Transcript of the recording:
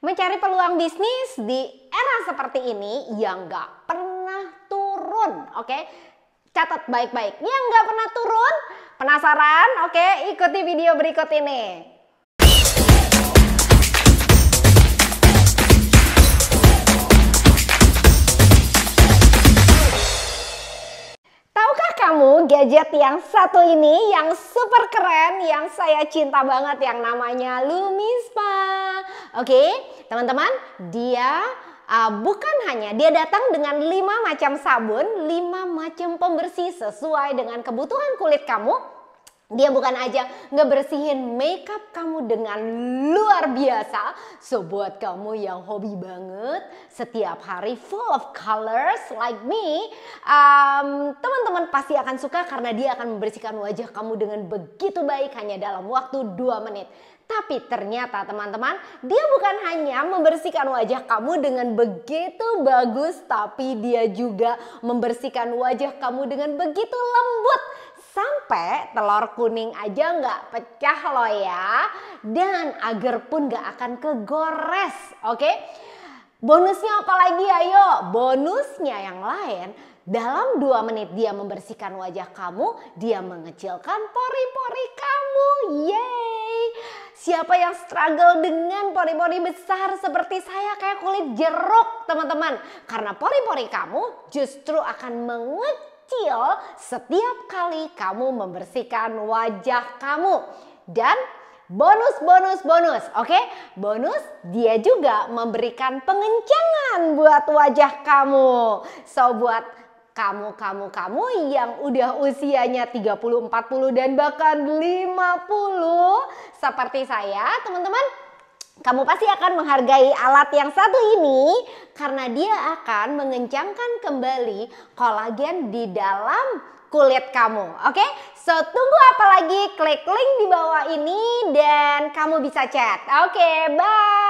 Mencari peluang bisnis di era seperti ini yang gak pernah turun, oke? Okay? Catat baik-baik, yang gak pernah turun. Penasaran? Oke, okay? ikuti video berikut ini. kamu gadget yang satu ini yang super keren yang saya cinta banget yang namanya Lumispa. Oke, okay? teman-teman, dia uh, bukan hanya dia datang dengan lima macam sabun, lima macam pembersih sesuai dengan kebutuhan kulit kamu dia bukan aja ngebersihin makeup kamu dengan luar biasa. So buat kamu yang hobi banget setiap hari full of colors like me, um, teman-teman pasti akan suka karena dia akan membersihkan wajah kamu dengan begitu baik hanya dalam waktu 2 menit. Tapi ternyata teman-teman, dia bukan hanya membersihkan wajah kamu dengan begitu bagus, tapi dia juga membersihkan wajah kamu dengan begitu lembut capek, telur kuning aja nggak pecah lo ya. Dan agar pun nggak akan kegores, oke? Okay? Bonusnya apa lagi ayo? Bonusnya yang lain, dalam dua menit dia membersihkan wajah kamu, dia mengecilkan pori-pori kamu. Yeay! Siapa yang struggle dengan pori-pori besar seperti saya kayak kulit jeruk teman-teman? Karena pori-pori kamu justru akan mengecil kecil setiap kali kamu membersihkan wajah kamu. Dan bonus, bonus, bonus, oke? Bonus, dia juga memberikan pengencangan buat wajah kamu. So, buat kamu, kamu, kamu yang udah usianya 30, 40, dan bahkan 50 seperti saya, teman-teman, kamu pasti akan menghargai alat yang satu ini karena dia akan mengencangkan kembali kolagen di dalam kulit kamu. Oke, okay? so tunggu apa lagi? Klik link di bawah ini dan kamu bisa chat. Oke, okay, bye.